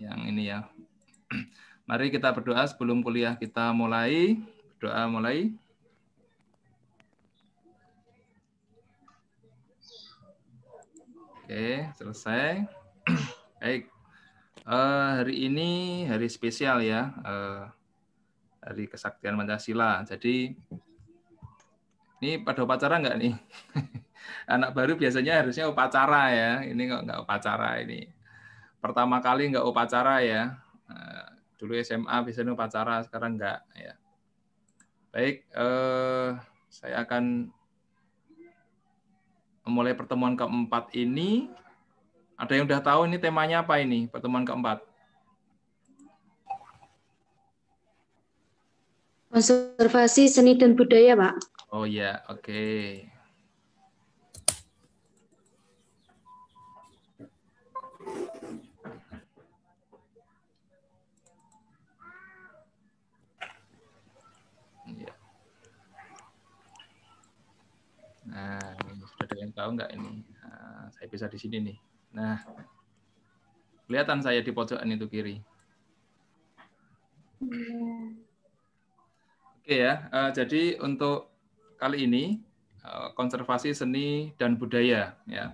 yang ini ya. Mari kita berdoa sebelum kuliah kita mulai. Berdoa mulai. Oke, selesai. Baik. Uh, hari ini hari spesial ya. Uh, hari kesaktian Pancasila. Jadi ini pada upacara enggak nih? Anak baru biasanya harusnya upacara ya. Ini kok nggak upacara ini pertama kali nggak upacara ya. Eh, dulu SMA biasanya upacara, sekarang nggak ya. Baik, eh, saya akan memulai pertemuan keempat ini. Ada yang udah tahu ini temanya apa ini pertemuan keempat? Konservasi seni dan budaya, Pak. Oh ya, oke. Okay. Nah, sudah ada yang tahu nggak ini? Nah, saya bisa di sini nih. Nah, kelihatan saya di pojokan itu kiri. Oke ya, uh, jadi untuk kali ini eh, konservasi seni dan budaya ya.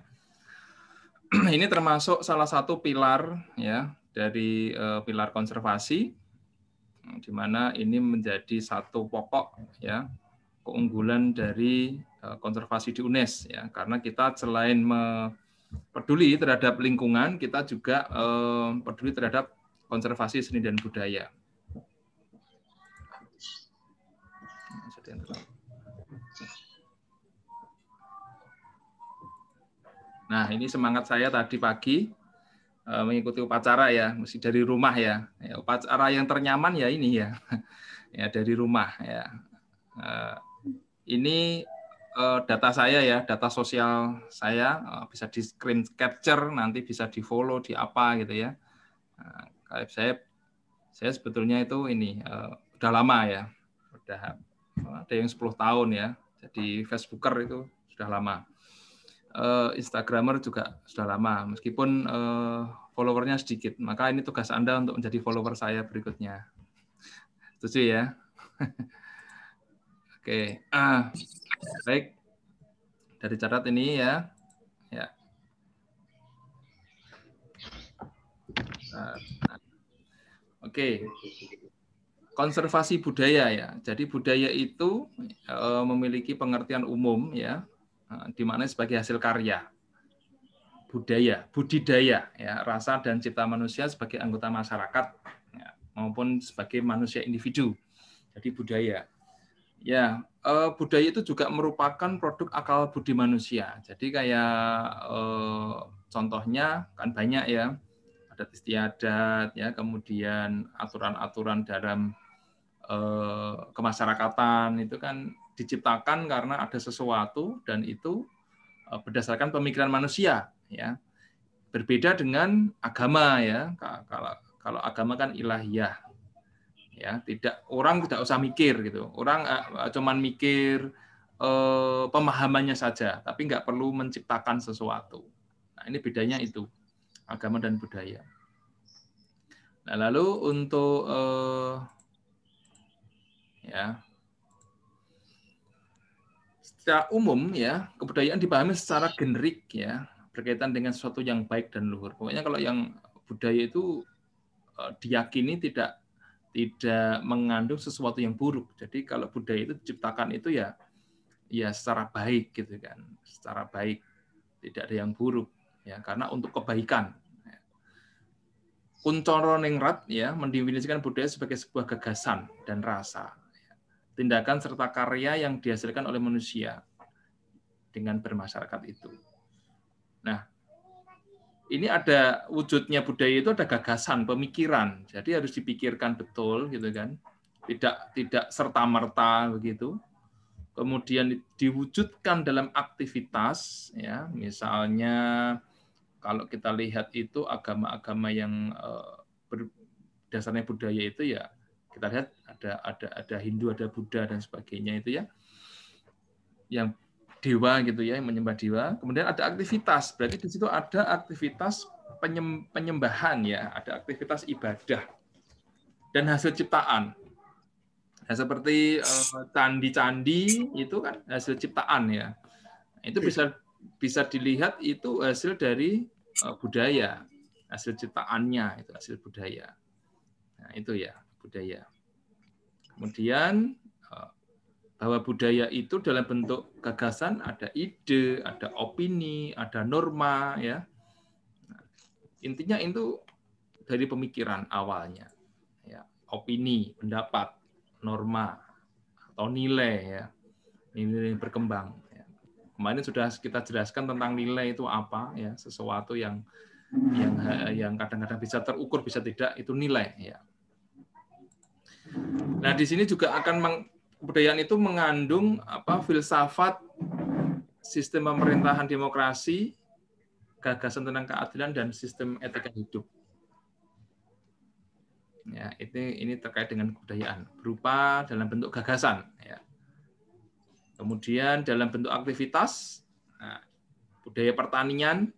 ini termasuk salah satu pilar ya dari uh, pilar konservasi di mana ini menjadi satu pokok ya keunggulan dari eh, konservasi di UNES ya karena kita selain peduli terhadap lingkungan kita juga eh, peduli terhadap konservasi seni dan budaya. Nah ini semangat saya tadi pagi eh, mengikuti upacara ya mesti dari rumah ya. ya upacara yang ternyaman ya ini ya ya dari rumah ya. Ini uh, data saya ya, data sosial saya uh, bisa di screen capture, nanti bisa di follow, di apa gitu ya. Uh, saya saya sebetulnya itu ini uh, udah lama ya, udah ada yang 10 tahun ya. Jadi Facebooker itu sudah lama. Uh, Instagramer juga sudah lama, meskipun followernya sedikit. Maka ini tugas Anda untuk menjadi follower saya berikutnya. Setuju ya? Oke, ah, baik. Dari catat ini ya. Ya. Ah, ah. Oke. Konservasi budaya ya. Jadi budaya itu eh, memiliki pengertian umum ya, ah, di mana sebagai hasil karya. Budaya, budidaya ya, rasa dan cipta manusia sebagai anggota masyarakat ya, maupun sebagai manusia individu. Jadi budaya. Ya, uh, budaya itu juga merupakan produk akal budi manusia. Jadi kayak uh, contohnya kan banyak ya adat istiadat ya, kemudian aturan-aturan dalam uh, kemasyarakatan itu kan diciptakan karena ada sesuatu dan itu uh, berdasarkan pemikiran manusia ya. Berbeda dengan agama ya. Kalau kalau agama kan ilahiyah ya tidak orang tidak usah mikir gitu orang uh, cuman mikir uh, pemahamannya saja tapi nggak perlu menciptakan sesuatu nah, ini bedanya itu agama dan budaya nah lalu untuk uh, ya secara umum ya kebudayaan dipahami secara generik ya berkaitan dengan sesuatu yang baik dan luhur pokoknya kalau yang budaya itu diyakini tidak tidak mengandung sesuatu yang buruk. Jadi kalau budaya itu diciptakan itu ya ya secara baik gitu kan, secara baik, tidak ada yang buruk ya karena untuk kebaikan. Kuncoro Ningrat ya mendefinisikan budaya sebagai sebuah gagasan dan rasa, ya. tindakan serta karya yang dihasilkan oleh manusia dengan bermasyarakat itu. Nah, ini ada wujudnya budaya itu ada gagasan, pemikiran. Jadi harus dipikirkan betul gitu kan. Tidak tidak serta-merta begitu. Kemudian diwujudkan dalam aktivitas ya, misalnya kalau kita lihat itu agama-agama yang eh, berdasarnya budaya itu ya kita lihat ada ada ada Hindu, ada Buddha dan sebagainya itu ya. Yang dewa gitu ya yang menyembah dewa kemudian ada aktivitas berarti di situ ada aktivitas penyembahan ya ada aktivitas ibadah dan hasil ciptaan nah, seperti eh, candi-candi uh, itu kan hasil ciptaan ya itu bisa bisa dilihat itu hasil dari uh, budaya hasil ciptaannya itu hasil budaya nah, itu ya budaya kemudian bahwa budaya itu dalam bentuk gagasan ada ide, ada opini, ada norma ya. Intinya itu dari pemikiran awalnya. Ya, opini, pendapat, norma atau nilai ya. Nilai berkembang ya. Kemarin sudah kita jelaskan tentang nilai itu apa ya, sesuatu yang yang yang kadang-kadang bisa terukur bisa tidak itu nilai ya. Nah, di sini juga akan kebudayaan itu mengandung apa filsafat sistem pemerintahan demokrasi, gagasan tentang keadilan dan sistem etika hidup. Ya, ini ini terkait dengan kebudayaan berupa dalam bentuk gagasan ya. Kemudian dalam bentuk aktivitas nah, budaya pertanian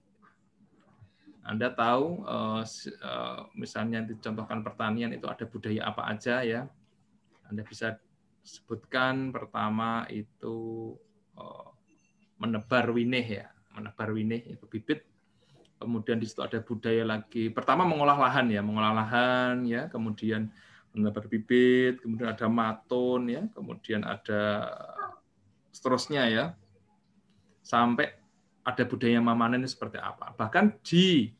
anda tahu eh, eh, misalnya dicontohkan pertanian itu ada budaya apa aja ya. Anda bisa sebutkan pertama itu eh, menebar winih ya, menebar winih itu bibit. Kemudian di situ ada budaya lagi. Pertama mengolah lahan ya, mengolah lahan ya, kemudian menebar bibit, kemudian ada matun ya, kemudian ada seterusnya ya. Sampai ada budaya mamanen seperti apa. Bahkan di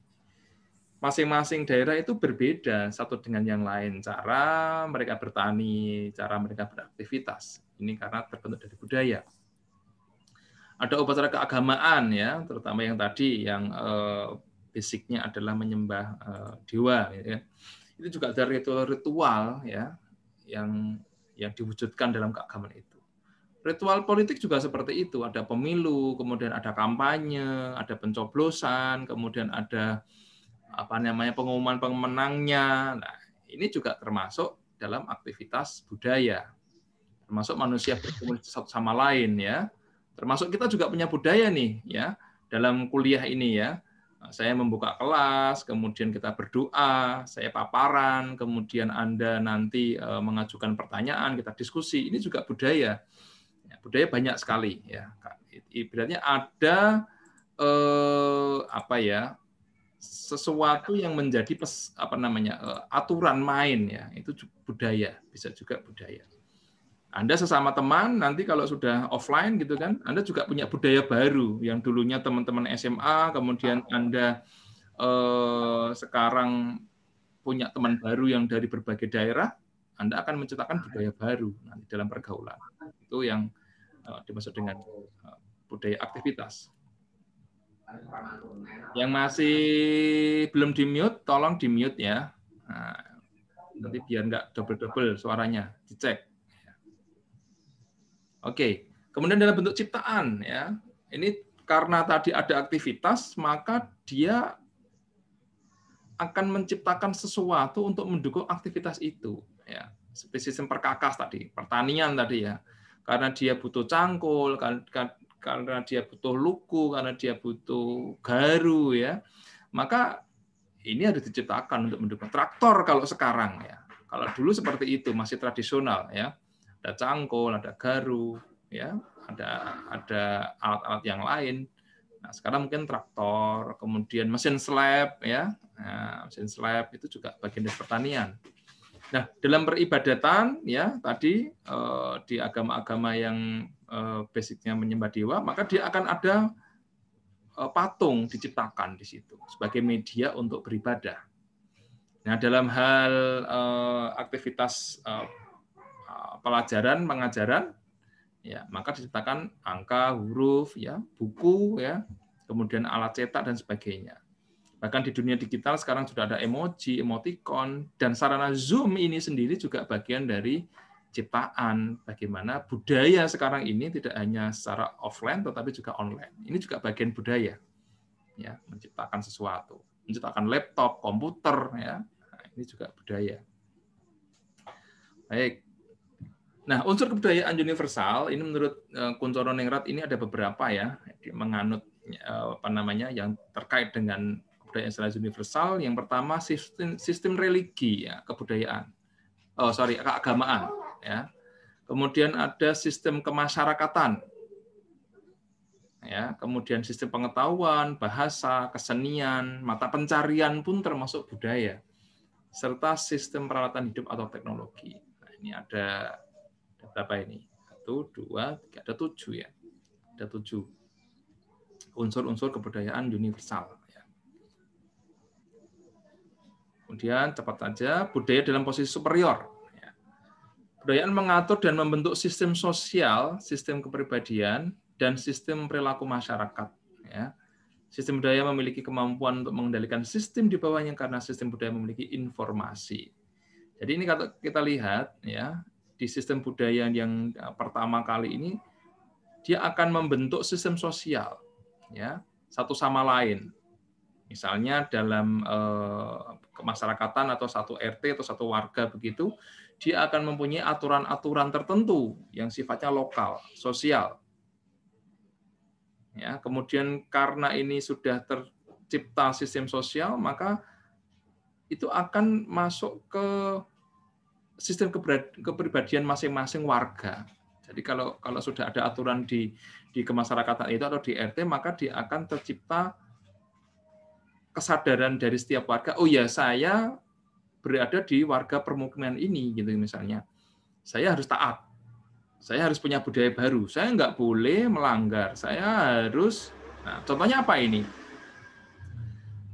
masing-masing daerah itu berbeda satu dengan yang lain cara mereka bertani, cara mereka beraktivitas. Ini karena terbentuk dari budaya. Ada upacara keagamaan ya, terutama yang tadi yang fisiknya eh, basicnya adalah menyembah eh, dewa. Ya. Itu juga ada ritual-ritual ya yang yang diwujudkan dalam keagamaan itu. Ritual politik juga seperti itu, ada pemilu, kemudian ada kampanye, ada pencoblosan, kemudian ada apa namanya pengumuman pemenangnya. Nah, ini juga termasuk dalam aktivitas budaya. Termasuk manusia berkomunikasi satu sama lain ya. Termasuk kita juga punya budaya nih ya dalam kuliah ini ya. Saya membuka kelas, kemudian kita berdoa, saya paparan, kemudian Anda nanti e, mengajukan pertanyaan, kita diskusi. Ini juga budaya. Ya, budaya banyak sekali ya. Ibaratnya ada eh, apa ya sesuatu yang menjadi pes, apa namanya eh, aturan main ya itu budaya bisa juga budaya anda sesama teman nanti kalau sudah offline gitu kan Anda juga punya budaya baru yang dulunya teman-teman SMA kemudian Anda eh, sekarang punya teman baru yang dari berbagai daerah Anda akan menciptakan budaya baru nanti dalam pergaulan itu yang eh, dimaksud dengan eh, budaya aktivitas yang masih belum di mute, tolong di mute ya. Nah, nanti biar nggak double-double suaranya, dicek. Oke, kemudian dalam bentuk ciptaan ya. Ini karena tadi ada aktivitas, maka dia akan menciptakan sesuatu untuk mendukung aktivitas itu ya. Seperti sistem perkakas tadi, pertanian tadi ya. Karena dia butuh cangkul, kan, kan, karena dia butuh luku, karena dia butuh garu ya. Maka ini harus diciptakan untuk mendukung traktor kalau sekarang ya. Kalau dulu seperti itu masih tradisional ya. Ada cangkul, ada garu ya, ada ada alat-alat yang lain. Nah, sekarang mungkin traktor, kemudian mesin slab ya. Nah, mesin slab itu juga bagian dari pertanian. Nah, dalam peribadatan ya tadi eh, di agama-agama yang eh, basicnya menyembah dewa, maka dia akan ada eh, patung diciptakan di situ sebagai media untuk beribadah. Nah, dalam hal eh, aktivitas eh, pelajaran pengajaran ya, maka diciptakan angka, huruf, ya, buku ya, kemudian alat cetak dan sebagainya. Bahkan di dunia digital sekarang sudah ada emoji, emoticon, dan sarana Zoom ini sendiri juga bagian dari ciptaan bagaimana budaya sekarang ini tidak hanya secara offline tetapi juga online. Ini juga bagian budaya. Ya, menciptakan sesuatu, menciptakan laptop, komputer ya. Nah, ini juga budaya. Baik. Nah, unsur kebudayaan universal ini menurut eh, Kuncoro Ningrat ini ada beberapa ya menganut eh, apa namanya yang terkait dengan kebudayaan secara universal. Yang pertama sistem sistem religi ya, kebudayaan. Oh, sorry, keagamaan ya. Kemudian ada sistem kemasyarakatan. Ya, kemudian sistem pengetahuan, bahasa, kesenian, mata pencarian pun termasuk budaya serta sistem peralatan hidup atau teknologi. Nah, ini ada, ada berapa ini? Satu, dua, tiga, ada tujuh ya. Ada tujuh unsur-unsur kebudayaan universal. Kemudian cepat saja budaya dalam posisi superior. Ya. Budayaan mengatur dan membentuk sistem sosial, sistem kepribadian, dan sistem perilaku masyarakat. Ya. Sistem budaya memiliki kemampuan untuk mengendalikan sistem di bawahnya karena sistem budaya memiliki informasi. Jadi ini kalau kita lihat ya di sistem budaya yang eh, pertama kali ini dia akan membentuk sistem sosial ya satu sama lain Misalnya dalam eh, kemasyarakatan atau satu RT atau satu warga begitu, dia akan mempunyai aturan-aturan tertentu yang sifatnya lokal, sosial. Ya, kemudian karena ini sudah tercipta sistem sosial, maka itu akan masuk ke sistem kepribadian masing-masing warga. Jadi kalau kalau sudah ada aturan di di kemasyarakatan itu atau di RT maka dia akan tercipta kesadaran dari setiap warga, oh ya saya berada di warga permukiman ini gitu misalnya. Saya harus taat. Saya harus punya budaya baru. Saya nggak boleh melanggar. Saya harus Nah, contohnya apa ini?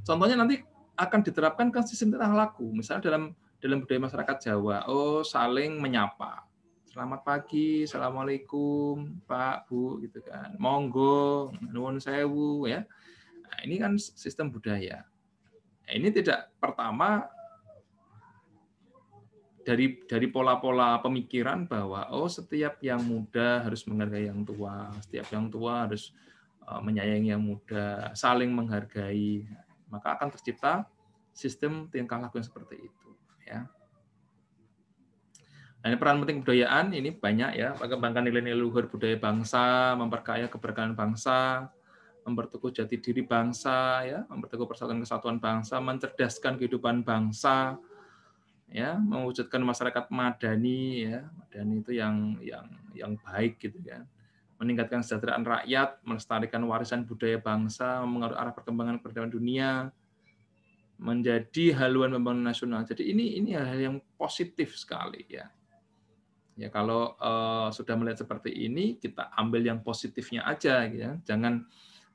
Contohnya nanti akan diterapkan kan sistem tentang laku. Misalnya dalam dalam budaya masyarakat Jawa, oh saling menyapa. Selamat pagi, assalamualaikum, Pak, Bu, gitu kan. Monggo, nuwun sewu, ya. Nah, ini kan sistem budaya. Nah, ini tidak pertama dari dari pola-pola pemikiran bahwa oh setiap yang muda harus menghargai yang tua, setiap yang tua harus eh, menyayangi yang muda, saling menghargai, maka akan tercipta sistem tingkah laku yang seperti itu, ya. Nah, ini peran penting kebudayaan ini banyak ya, mengembangkan nilai-nilai luhur budaya bangsa, memperkaya keberkahan bangsa, memperteguh jati diri bangsa ya memperteguh persatuan kesatuan bangsa mencerdaskan kehidupan bangsa ya mewujudkan masyarakat madani ya madani itu yang yang yang baik gitu kan meningkatkan kesejahteraan rakyat melestarikan warisan budaya bangsa mengaruh arah perkembangan peradaban dunia menjadi haluan pembangunan nasional. Jadi ini ini hal yang positif sekali ya. Ya kalau uh, sudah melihat seperti ini kita ambil yang positifnya aja gitu ya. Jangan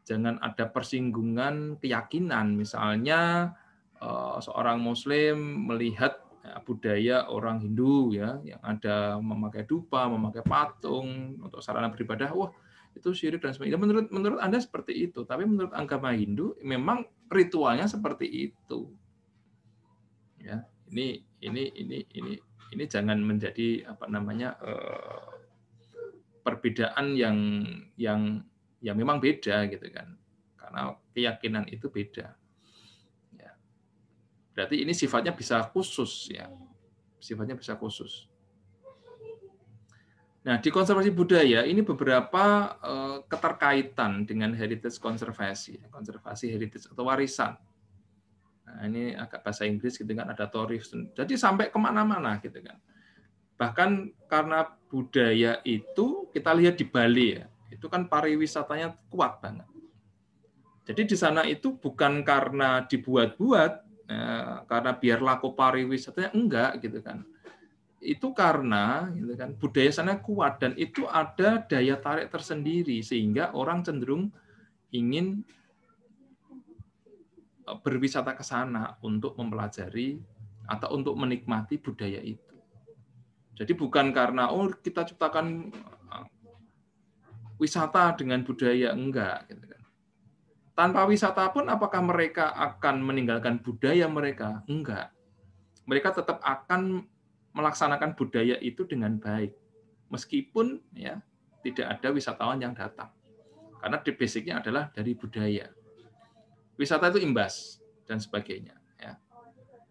jangan ada persinggungan keyakinan misalnya eh, seorang muslim melihat eh, budaya orang Hindu ya yang ada memakai dupa, memakai patung untuk sarana beribadah, wah itu syirik dan sebagainya. Menurut menurut Anda seperti itu, tapi menurut agama Hindu memang ritualnya seperti itu. Ya, ini ini ini ini ini jangan menjadi apa namanya eh, perbedaan yang yang ya memang beda gitu kan karena keyakinan itu beda ya. berarti ini sifatnya bisa khusus ya sifatnya bisa khusus nah di konservasi budaya ini beberapa eh, keterkaitan dengan heritage konservasi ya. konservasi heritage atau warisan nah, ini agak bahasa Inggris gitu kan ada torif jadi sampai kemana-mana gitu kan bahkan karena budaya itu kita lihat di Bali ya itu kan pariwisatanya kuat banget. Jadi di sana itu bukan karena dibuat-buat, ya, karena biar laku pariwisatanya enggak gitu kan. Itu karena gitu kan budaya sana kuat dan itu ada daya tarik tersendiri sehingga orang cenderung ingin eh, berwisata ke sana untuk mempelajari atau untuk menikmati budaya itu. Jadi bukan karena oh kita ciptakan wisata dengan budaya enggak gitu kan. Tanpa wisata pun apakah mereka akan meninggalkan budaya mereka? Enggak. Mereka tetap akan melaksanakan budaya itu dengan baik. Meskipun ya tidak ada wisatawan yang datang. Karena the basicnya adalah dari budaya. Wisata itu imbas dan sebagainya. Ya.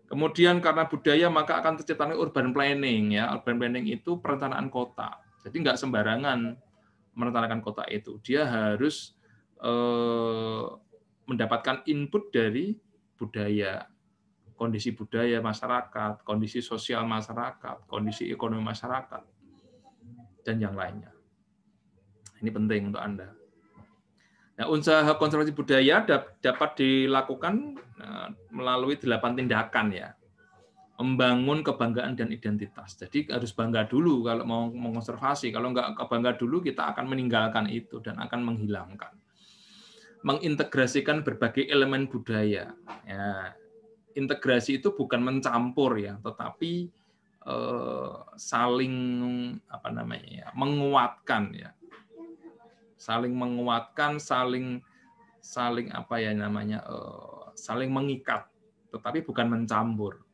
Kemudian karena budaya maka akan terciptanya urban planning ya. Urban planning itu perencanaan kota. Jadi nggak sembarangan merencanakan kota itu. Dia harus eh, mendapatkan input dari budaya, kondisi budaya masyarakat, kondisi sosial masyarakat, kondisi ekonomi masyarakat, dan yang lainnya. Ini penting untuk Anda. Nah, usaha konservasi budaya dapat dilakukan eh, melalui delapan tindakan ya membangun kebanggaan dan identitas. Jadi harus bangga dulu kalau mau mengonservasi. Kalau nggak bangga dulu, kita akan meninggalkan itu dan akan menghilangkan. Mengintegrasikan berbagai elemen budaya. Ya, integrasi itu bukan mencampur ya, tetapi eh, saling apa namanya ya, menguatkan ya, saling menguatkan, saling saling apa ya namanya, eh, saling mengikat, tetapi bukan mencampur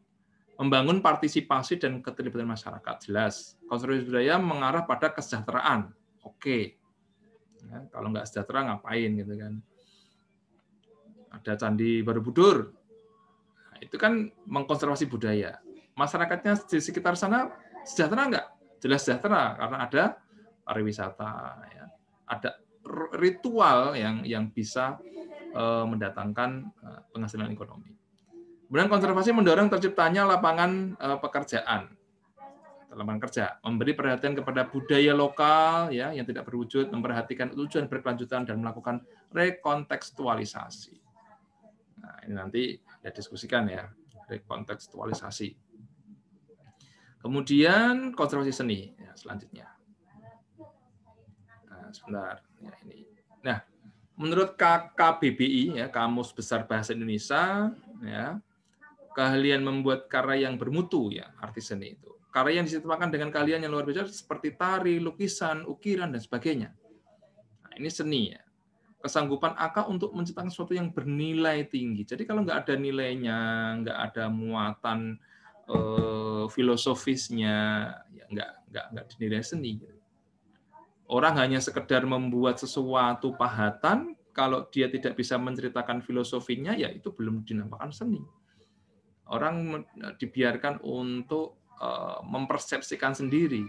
membangun partisipasi dan keterlibatan masyarakat jelas. Konservasi budaya mengarah pada kesejahteraan. Oke, ya, kalau nggak sejahtera ngapain gitu kan? Ada candi Borobudur, nah, itu kan mengkonservasi budaya. Masyarakatnya di sekitar sana sejahtera nggak? Jelas sejahtera karena ada pariwisata, ya. ada ritual yang yang bisa eh, mendatangkan eh, penghasilan ekonomi. Kemudian konservasi mendorong terciptanya lapangan eh, pekerjaan, lapangan kerja, memberi perhatian kepada budaya lokal ya yang tidak berwujud, memperhatikan tujuan berkelanjutan dan melakukan rekontekstualisasi. Nah, ini nanti ya diskusikan ya rekontekstualisasi. Kemudian konservasi seni ya, selanjutnya. Nah, sebentar ya, ini. Nah, menurut KKBBI ya Kamus Besar Bahasa Indonesia ya keahlian membuat karya yang bermutu ya artis seni itu. Karya yang diciptakan dengan kalian yang luar biasa seperti tari, lukisan, ukiran dan sebagainya. Nah, ini seni ya. Kesanggupan akal untuk menciptakan sesuatu yang bernilai tinggi. Jadi kalau nggak ada nilainya, nggak ada muatan eh, filosofisnya, ya nggak nggak nggak dinilai seni. Gitu. Orang hanya sekedar membuat sesuatu pahatan, kalau dia tidak bisa menceritakan filosofinya, ya itu belum dinamakan seni Orang dibiarkan untuk eh, mempersepsikan sendiri.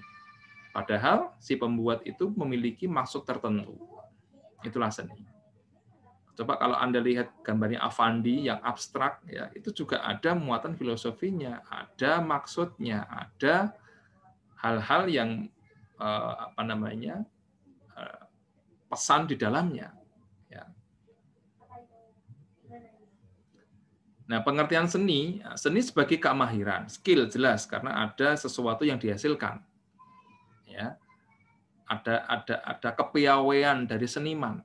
Padahal si pembuat itu memiliki maksud tertentu. Itulah seni. Coba kalau Anda lihat gambarnya Avandi yang abstrak, ya itu juga ada muatan filosofinya, ada maksudnya, ada hal-hal yang eh, apa namanya eh, pesan di dalamnya. Nah, pengertian seni, seni sebagai kemahiran, skill jelas karena ada sesuatu yang dihasilkan. Ya. Ada ada ada kepiawaian dari seniman.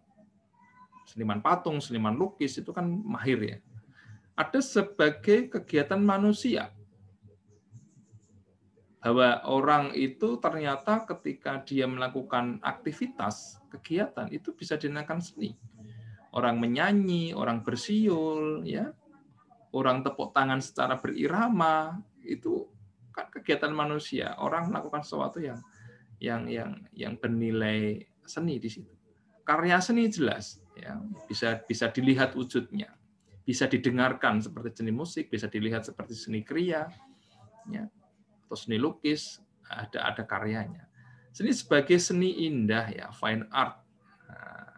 Seniman patung, seniman lukis itu kan mahir ya. Ada sebagai kegiatan manusia. Bahwa orang itu ternyata ketika dia melakukan aktivitas, kegiatan itu bisa dinamakan seni. Orang menyanyi, orang bersiul, ya, orang tepuk tangan secara berirama itu kan kegiatan manusia orang melakukan sesuatu yang yang yang yang bernilai seni di situ karya seni jelas ya bisa bisa dilihat wujudnya bisa didengarkan seperti seni musik bisa dilihat seperti seni kriya ya atau seni lukis ada ada karyanya seni sebagai seni indah ya fine art nah,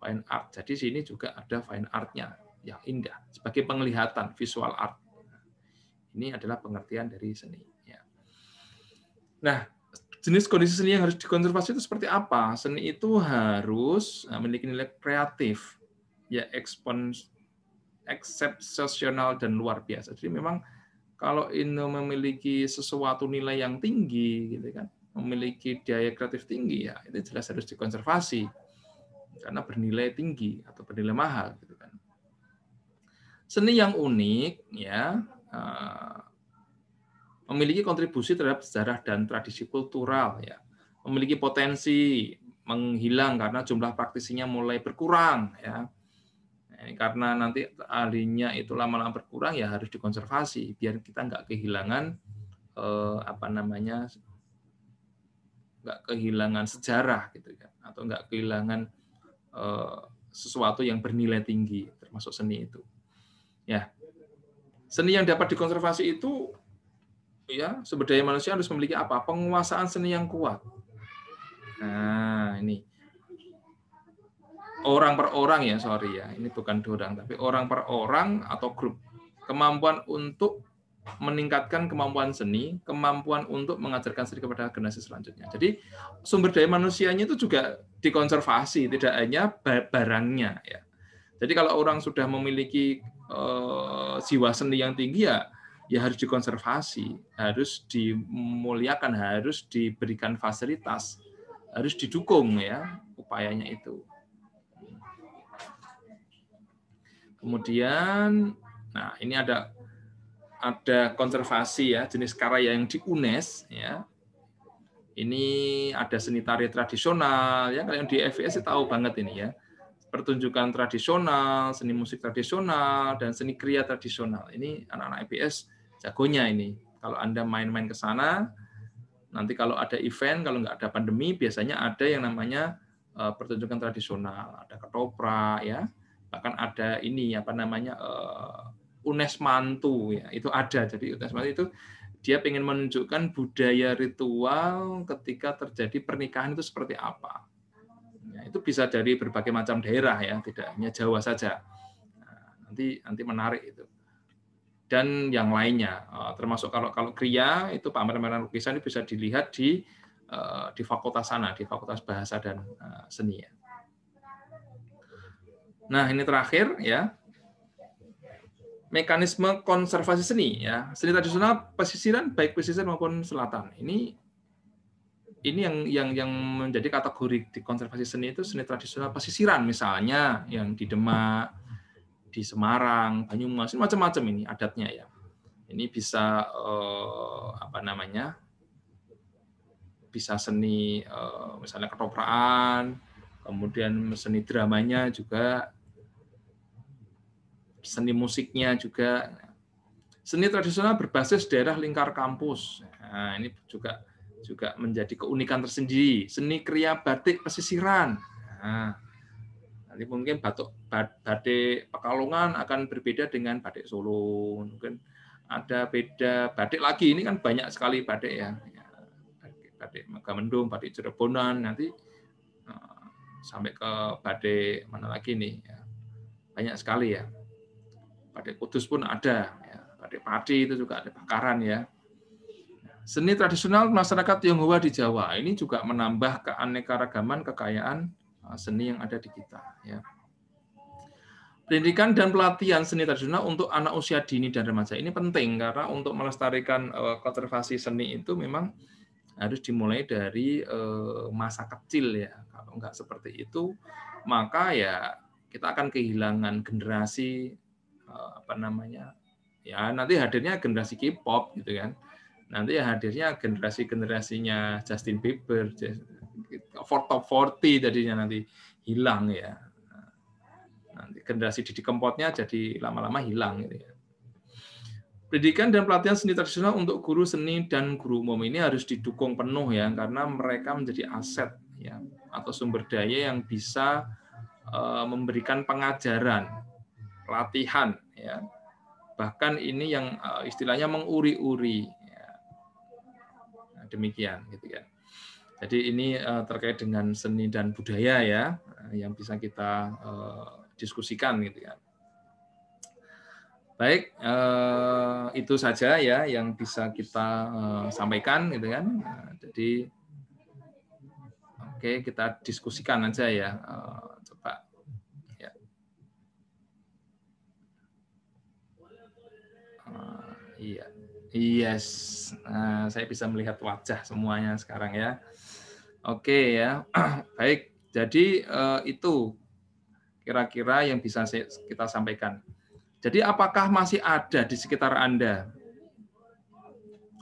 fine art jadi sini juga ada fine artnya yang indah sebagai penglihatan visual art. Ini adalah pengertian dari seni. Ya. Nah, jenis kondisi seni yang harus dikonservasi itu seperti apa? Seni itu harus eh, memiliki nilai kreatif, ya eksepsional dan luar biasa. Jadi memang kalau ini memiliki sesuatu nilai yang tinggi, gitu kan, memiliki daya kreatif tinggi ya itu jelas harus dikonservasi karena bernilai tinggi atau bernilai mahal. Gitu. Seni yang unik ya eh, memiliki kontribusi terhadap sejarah dan tradisi kultural ya. Memiliki potensi menghilang karena jumlah praktisinya mulai berkurang ya. Karena nanti ahlinya itu lama-lama berkurang ya harus dikonservasi biar kita nggak kehilangan eh, apa namanya nggak kehilangan sejarah gitu ya atau nggak kehilangan eh, sesuatu yang bernilai tinggi termasuk seni itu. Ya. Seni yang dapat dikonservasi itu ya sumber daya manusia harus memiliki apa? Penguasaan seni yang kuat. Nah, ini orang per orang ya, sorry ya. Ini bukan dorang, tapi orang per orang atau grup. Kemampuan untuk meningkatkan kemampuan seni, kemampuan untuk mengajarkan seni kepada generasi selanjutnya. Jadi sumber daya manusianya itu juga dikonservasi, tidak hanya barangnya ya. Jadi kalau orang sudah memiliki siwa eh, seni yang tinggi ya ya harus dikonservasi, harus dimuliakan, harus diberikan fasilitas, harus didukung ya upayanya itu. Kemudian, nah ini ada ada konservasi ya jenis karya yang di UNES ya. Ini ada seni tari tradisional ya kalian di FVS tahu banget ini ya pertunjukan tradisional, seni musik tradisional, dan seni kriya tradisional. Ini anak-anak IPS jagonya ini. Kalau Anda main-main ke sana, nanti kalau ada event, kalau nggak ada pandemi, biasanya ada yang namanya eh, pertunjukan tradisional, ada ketoprak, ya, bahkan ada ini apa namanya eh, unes mantu, ya, itu ada. Jadi unes mantu itu dia ingin menunjukkan budaya ritual ketika terjadi pernikahan itu seperti apa Ya, itu bisa dari berbagai macam daerah ya, tidak hanya Jawa saja. Nah, nanti nanti menarik itu. Dan yang lainnya, eh, termasuk kalau kalau kriya itu pameran-pameran lukisan itu bisa dilihat di eh, di fakultas sana, di fakultas bahasa dan eh, seni ya. Nah, ini terakhir ya. Mekanisme konservasi seni ya. Seni tradisional pesisiran baik pesisir maupun selatan. Ini ini yang yang yang menjadi kategori di konservasi seni itu seni tradisional pesisiran misalnya yang di Demak, di Semarang, Banyumas, macam-macam ini adatnya ya. Ini bisa eh, apa namanya? bisa seni eh, misalnya ketopraan, kemudian seni dramanya juga seni musiknya juga. Seni tradisional berbasis daerah lingkar kampus. Nah, ini juga juga menjadi keunikan tersendiri. Seni kriya batik pesisiran. Nah, nanti mungkin batuk, batik Pekalongan akan berbeda dengan batik Solo. Mungkin ada beda batik lagi. Ini kan banyak sekali batik ya. ya batik Megamendung, batik Cirebonan, nanti eh, sampai ke batik mana lagi nih. Ya, banyak sekali ya. Batik Kudus pun ada. Ya. Batik padi itu juga ada bakaran ya. Seni tradisional masyarakat Tionghoa di Jawa ini juga menambah keanekaragaman kekayaan uh, seni yang ada di kita. Ya. Pendidikan dan pelatihan seni tradisional untuk anak usia dini dan remaja ini penting karena untuk melestarikan uh, konservasi seni itu memang harus dimulai dari uh, masa kecil ya. Kalau nggak seperti itu, maka ya kita akan kehilangan generasi apa namanya ya nanti hadirnya generasi K-pop gitu kan nanti ya hadirnya generasi-generasinya Justin Bieber, for top 40 tadinya nanti hilang ya. Nanti generasi Didi Kempotnya jadi lama-lama hilang gitu ya. Pendidikan dan pelatihan seni tradisional untuk guru seni dan guru umum ini harus didukung penuh ya karena mereka menjadi aset ya atau sumber daya yang bisa eh, memberikan pengajaran, pelatihan ya. Bahkan ini yang eh, istilahnya menguri-uri demikian gitu kan. Jadi ini eh, terkait dengan seni dan budaya ya eh, yang bisa kita eh, diskusikan gitu kan. Baik, itu saja ya yang bisa kita sampaikan, gitu kan? Nah, jadi, oke okay, kita diskusikan aja ya, coba. Ya. Uh, iya. Yes, nah, saya bisa melihat wajah semuanya sekarang ya. Oke ya, baik. Jadi uh, itu kira-kira yang bisa kita sampaikan. Jadi apakah masih ada di sekitar Anda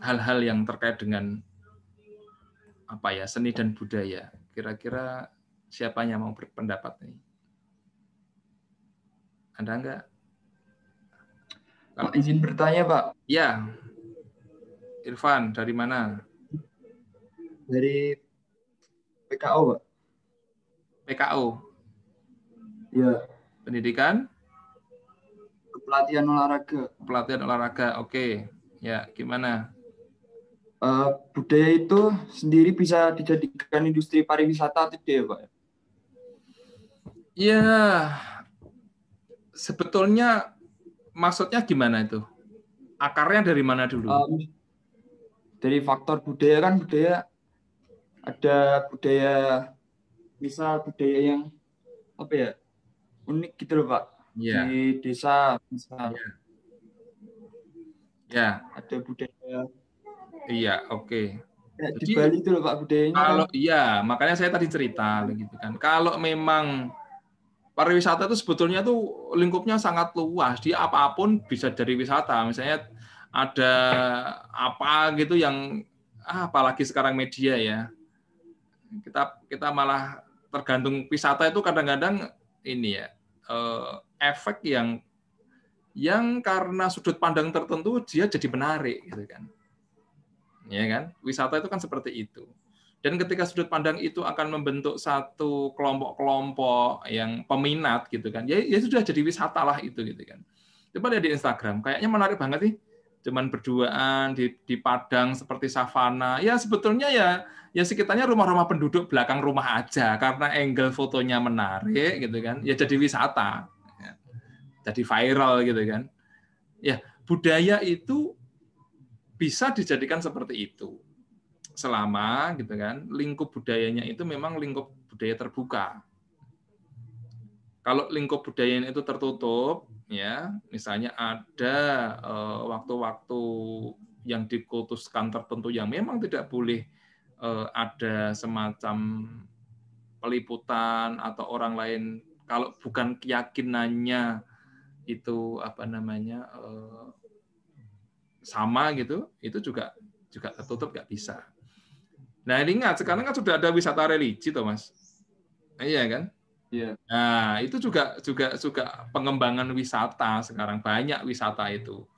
hal-hal yang terkait dengan apa ya seni dan budaya? Kira-kira siapanya mau berpendapat nih? Ada enggak? Kalau izin bertanya, Pak. Ya. Irfan, dari mana? Dari PKO, Pak. PKO? Iya. Pendidikan? Pelatihan olahraga. Pelatihan olahraga, oke. Okay. Ya, gimana? Uh, budaya itu sendiri bisa dijadikan industri pariwisata tidak Pak? Ya, sebetulnya maksudnya gimana itu? Akarnya dari mana dulu? Um, dari faktor budaya kan budaya ada budaya misal budaya yang apa ya unik gitu loh pak yeah. di desa misal yeah. yeah. ada budaya iya oke okay. di Bali itu loh pak budayanya kalau kan. iya makanya saya tadi cerita begitu kan kalau memang pariwisata itu sebetulnya tuh lingkupnya sangat luas di apapun bisa dari wisata misalnya ada apa gitu yang ah, apalagi sekarang media ya kita kita malah tergantung wisata itu kadang-kadang ini ya eh, efek yang yang karena sudut pandang tertentu dia jadi menarik gitu kan ya kan wisata itu kan seperti itu dan ketika sudut pandang itu akan membentuk satu kelompok-kelompok yang peminat gitu kan ya, ya sudah jadi wisata lah itu gitu kan coba lihat di Instagram kayaknya menarik banget sih cuman berduaan di, di padang seperti savana. Ya sebetulnya ya ya sekitarnya rumah-rumah penduduk belakang rumah aja karena angle fotonya menarik gitu kan. Ya jadi wisata. Ya. Jadi viral gitu kan. Ya budaya itu bisa dijadikan seperti itu selama gitu kan lingkup budayanya itu memang lingkup budaya terbuka kalau lingkup budayanya itu tertutup ya misalnya ada eh, waktu-waktu yang dikutuskan tertentu yang memang tidak boleh eh, ada semacam peliputan atau orang lain kalau bukan keyakinannya itu apa namanya eh, sama gitu itu juga juga tertutup nggak bisa nah ini ingat sekarang kan sudah ada wisata religi tuh mas iya kan Yeah. Nah, itu juga juga juga pengembangan wisata sekarang banyak wisata itu.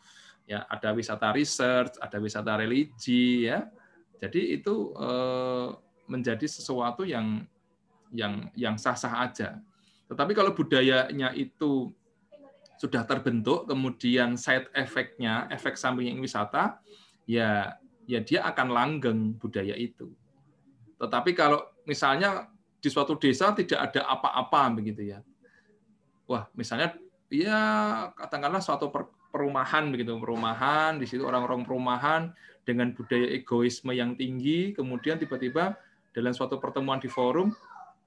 Ya, ada wisata research, ada wisata religi ya. Jadi itu eh, menjadi sesuatu yang yang yang sah-sah aja. Tetapi kalau budayanya itu sudah terbentuk, kemudian side efeknya, efek samping yang wisata, ya ya dia akan langgeng budaya itu. Tetapi kalau misalnya di suatu desa tidak ada apa-apa begitu ya. Wah, misalnya ya katakanlah suatu perumahan begitu, perumahan di situ orang-orang perumahan dengan budaya egoisme yang tinggi, kemudian tiba-tiba dalam suatu pertemuan di forum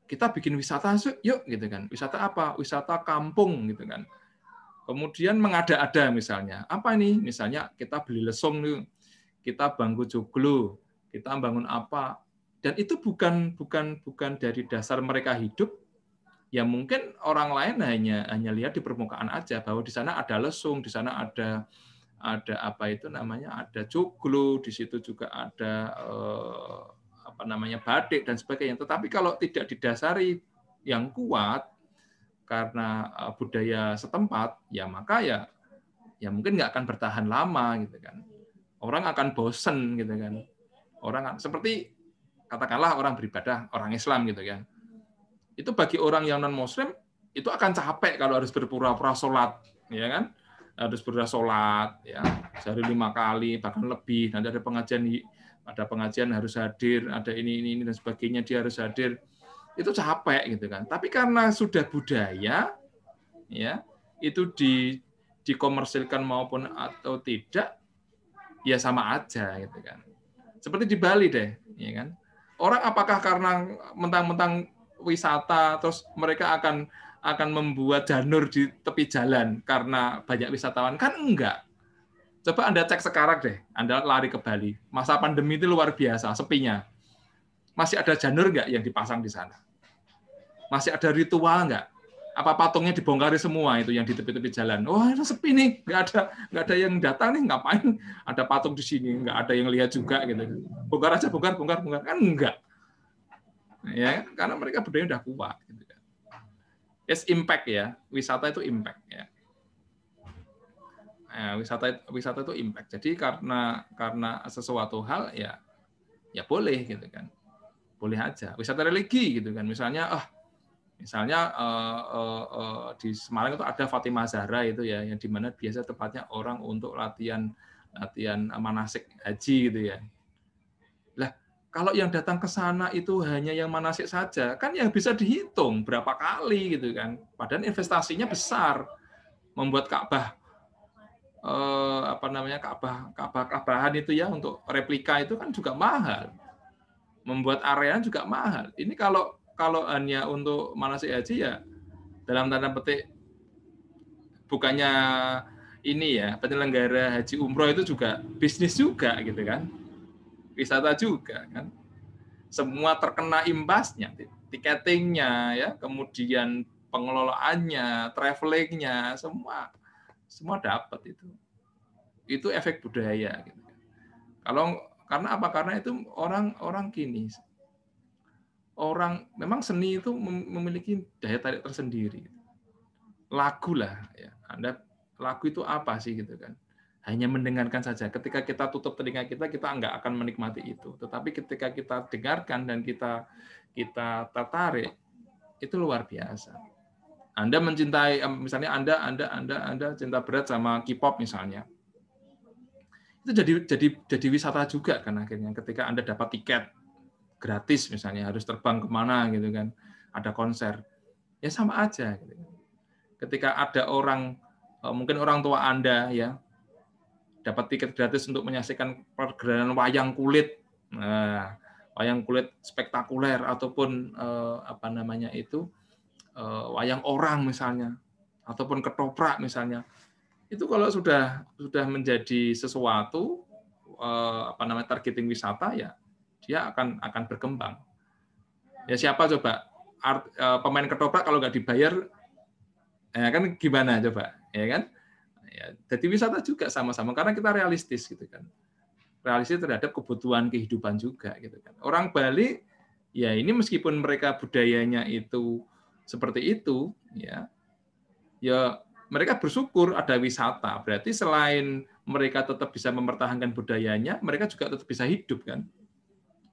kita bikin wisata yuk gitu kan. Wisata apa? Wisata kampung gitu kan. Kemudian mengada-ada misalnya. Apa ini? Misalnya kita beli lesung nih, kita bangku joglo, kita bangun apa? dan itu bukan bukan bukan dari dasar mereka hidup ya mungkin orang lain hanya hanya lihat di permukaan aja bahwa di sana ada lesung di sana ada ada apa itu namanya ada joglo di situ juga ada eh, apa namanya batik dan sebagainya tetapi kalau tidak didasari yang kuat karena eh, budaya setempat ya maka ya ya mungkin nggak akan bertahan lama gitu kan orang akan bosen gitu kan orang seperti katakanlah orang beribadah orang Islam gitu ya itu bagi orang yang non Muslim itu akan capek kalau harus berpura-pura sholat ya kan harus berpura sholat ya sehari lima kali bahkan lebih nanti ada pengajian ada pengajian harus hadir ada ini ini ini dan sebagainya dia harus hadir itu capek gitu kan tapi karena sudah budaya ya itu di dikomersilkan maupun atau tidak ya sama aja gitu kan seperti di Bali deh ya kan Orang apakah karena mentang-mentang wisata terus mereka akan akan membuat janur di tepi jalan karena banyak wisatawan? Kan enggak. Coba Anda cek sekarang deh, Anda lari ke Bali. Masa pandemi itu luar biasa, sepinya. Masih ada janur enggak yang dipasang di sana? Masih ada ritual enggak? apa patungnya dibongkari semua itu yang di tepi-tepi jalan. Wah, oh, sepi nih, nggak ada nggak ada yang datang nih, ngapain ada patung di sini, nggak ada yang lihat juga gitu. Bongkar aja, bongkar, bongkar, bongkar kan enggak. Ya, karena mereka budaya udah kuat gitu kan. Ya. Yes, impact ya. Wisata itu impact ya. Nah, wisata wisata itu impact. Jadi karena karena sesuatu hal ya ya boleh gitu kan. Boleh aja. Wisata religi gitu kan. Misalnya ah oh, Misalnya uh, uh, uh, di Semarang itu ada Fatimah Zahra itu ya, yang dimana biasa tempatnya orang untuk latihan latihan manasik haji gitu ya. Lah kalau yang datang ke sana itu hanya yang manasik saja, kan yang bisa dihitung berapa kali gitu kan. Padahal investasinya besar membuat Ka'bah eh, apa namanya Ka'bah Ka'bah Ka'bahan itu ya untuk replika itu kan juga mahal. Membuat area juga mahal. Ini kalau kalau hanya untuk manasik haji ya dalam tanda petik bukannya ini ya penyelenggara haji umroh itu juga bisnis juga gitu kan wisata juga kan semua terkena imbasnya tiketingnya ya kemudian pengelolaannya travelingnya semua semua dapat itu itu efek budaya gitu. kalau karena apa karena itu orang orang kini orang memang seni itu memiliki daya tarik tersendiri. Lagu lah ya. Anda lagu itu apa sih gitu kan? Hanya mendengarkan saja. Ketika kita tutup telinga kita, kita nggak akan menikmati itu. Tetapi ketika kita dengarkan dan kita kita tertarik, itu luar biasa. Anda mencintai, misalnya Anda, Anda, Anda, Anda cinta berat sama K-pop misalnya, itu jadi jadi jadi wisata juga kan akhirnya ketika anda dapat tiket gratis misalnya harus terbang kemana gitu kan ada konser ya sama aja gitu. Kan. ketika ada orang eh, mungkin orang tua anda ya dapat tiket gratis untuk menyaksikan pergerakan wayang kulit nah, wayang kulit spektakuler ataupun eh, apa namanya itu eh, wayang orang misalnya ataupun ketoprak misalnya itu kalau sudah sudah menjadi sesuatu eh, apa namanya targeting wisata ya dia akan akan berkembang. Ya siapa coba Art, uh, pemain ketoprak kalau nggak dibayar ya kan gimana coba ya kan? Ya, jadi wisata juga sama-sama karena kita realistis gitu kan. Realistis terhadap kebutuhan kehidupan juga gitu kan. Orang Bali ya ini meskipun mereka budayanya itu seperti itu ya ya mereka bersyukur ada wisata. Berarti selain mereka tetap bisa mempertahankan budayanya, mereka juga tetap bisa hidup kan.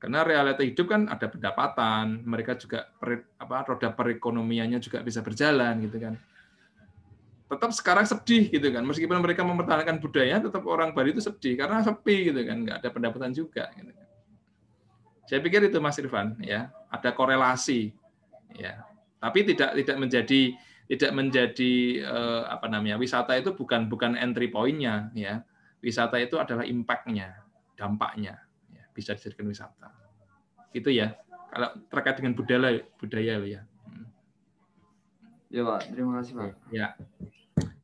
Karena realita hidup kan ada pendapatan, mereka juga per, apa roda perekonomiannya juga bisa berjalan gitu kan. Tetap sekarang sedih gitu kan. Meskipun mereka mempertahankan budaya, tetap orang Bali itu sedih karena sepi gitu kan, nggak ada pendapatan juga gitu kan. Saya pikir itu Mas Irfan ya, ada korelasi ya. Tapi tidak tidak menjadi tidak menjadi eh, apa namanya wisata itu bukan bukan entry pointnya ya wisata itu adalah impactnya dampaknya bisa dijadikan wisata. Itu ya. Kalau terkait dengan budaya budaya ya. Ya Pak, terima kasih Pak. Ya.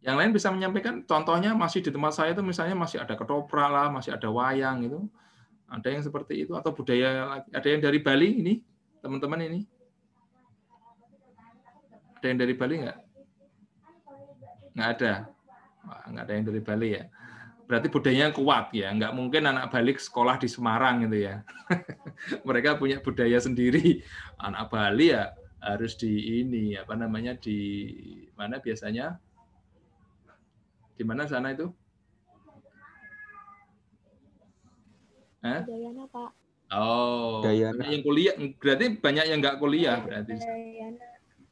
Yang lain bisa menyampaikan contohnya masih di tempat saya itu misalnya masih ada ketoprak lah, masih ada wayang itu. Ada yang seperti itu atau budaya ada yang dari Bali ini, teman-teman ini. Ada yang dari Bali enggak? Enggak ada. Wah, enggak ada yang dari Bali ya berarti budayanya kuat ya. Nggak mungkin anak balik sekolah di Semarang gitu ya. Mereka punya budaya sendiri. Anak Bali ya harus di ini apa namanya di mana biasanya di mana sana itu? Hah? Dayana Pak. Oh, Dayana. yang kuliah berarti banyak yang nggak kuliah iya, berarti.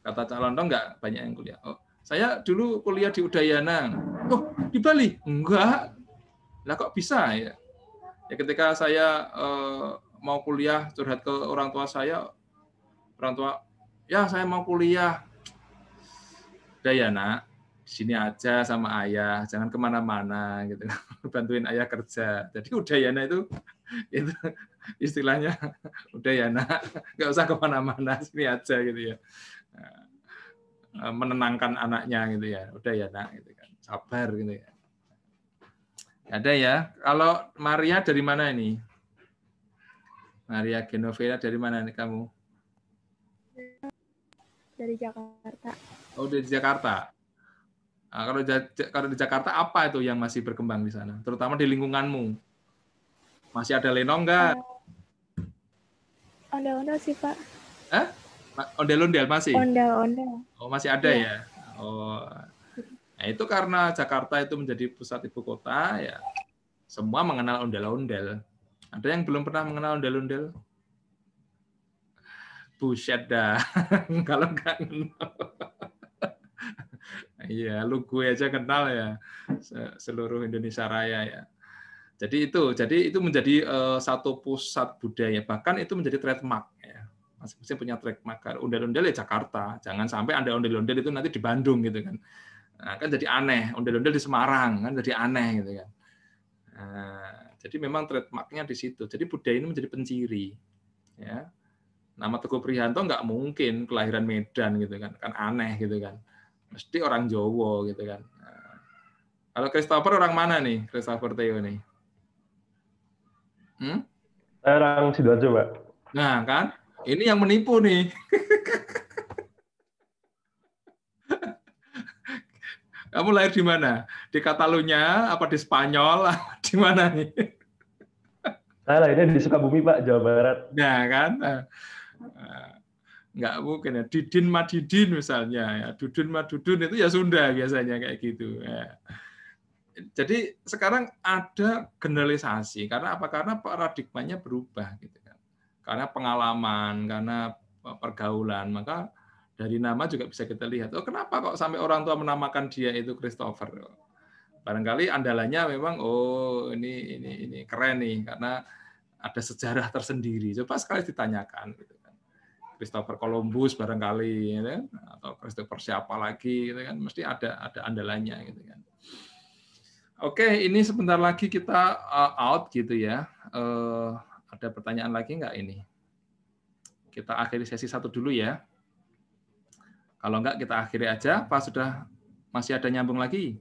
Kata calon dong nggak banyak yang kuliah. Oh, saya dulu kuliah di Udayana. Oh, di Bali? Enggak, lah kok bisa ya? Ya ketika saya eh, mau kuliah curhat ke orang tua saya, orang tua, ya saya mau kuliah. Udah ya nak, di sini aja sama ayah, jangan kemana-mana gitu, bantuin ayah kerja. Jadi udah ya nak itu, itu istilahnya udah ya nak, nggak usah kemana-mana, sini aja gitu ya. Nah, eh, menenangkan anaknya gitu ya, udah ya nak gitu kan, sabar gitu ya ada ya. Kalau Maria dari mana ini? Maria Genovela dari mana ini kamu? Dari Jakarta. Oh, dari Jakarta. Nah, kalau kalau di Jakarta apa itu yang masih berkembang di sana? Terutama di lingkunganmu. Masih ada lenong enggak? Eh, ondel-ondel sih, Pak. Hah? Ondel-ondel masih? Ondel-ondel. Oh, masih ada ya? ya? Oh, Nah, itu karena Jakarta itu menjadi pusat ibu kota, ya semua mengenal ondel-ondel. Ada yang belum pernah mengenal ondel-ondel? Buset dah, kalau enggak kenal. Iya, lu gue aja kenal ya seluruh Indonesia Raya ya. Jadi itu, jadi itu menjadi eh, satu pusat budaya, bahkan itu menjadi trademark ya. masing punya trademark. Undel-undel ya Jakarta, jangan sampai ada undel-undel itu nanti di Bandung gitu kan. Nah, kan jadi aneh, ondel-ondel di Semarang kan jadi aneh gitu kan. Nah, jadi memang trademarknya di situ. Jadi budaya ini menjadi penciri. Ya. Nama Teguh Prihanto nggak mungkin kelahiran Medan gitu kan, kan aneh gitu kan. Mesti orang Jawa gitu kan. Nah, kalau Christopher orang mana nih, Christopher Theo nih? Hmm? Orang sidoarjo, Pak. Nah kan, ini yang menipu nih. Kamu lahir di mana? Di Katalunya, apa di Spanyol, di mana nih? Saya lahirnya di Sukabumi, Pak, Jawa Barat. Nah, kan? Eh, nggak mungkin ya. Didin Madidin misalnya. Ya. Dudun Madudun itu ya Sunda biasanya kayak gitu. Ya. Jadi sekarang ada generalisasi. Karena apa? Karena paradigmanya berubah. gitu kan. Karena pengalaman, karena pergaulan. Maka dari nama juga bisa kita lihat. Oh, kenapa kok sampai orang tua menamakan dia itu Christopher? Barangkali andalannya memang oh ini ini ini keren nih karena ada sejarah tersendiri. Coba sekali ditanyakan gitu kan. Christopher Columbus barangkali gitu kan? atau Christopher siapa lagi gitu kan mesti ada ada andalannya gitu kan. Oke, ini sebentar lagi kita eh, out gitu ya. Eh, ada pertanyaan lagi enggak ini? Kita akhiri sesi satu dulu ya. Kalau enggak kita akhiri aja pas sudah masih ada nyambung lagi.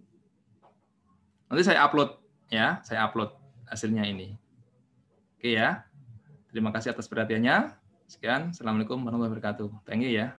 Nanti saya upload ya, saya upload hasilnya ini. Oke ya. Terima kasih atas perhatiannya. Sekian. Assalamualaikum warahmatullahi wabarakatuh. Thank you ya.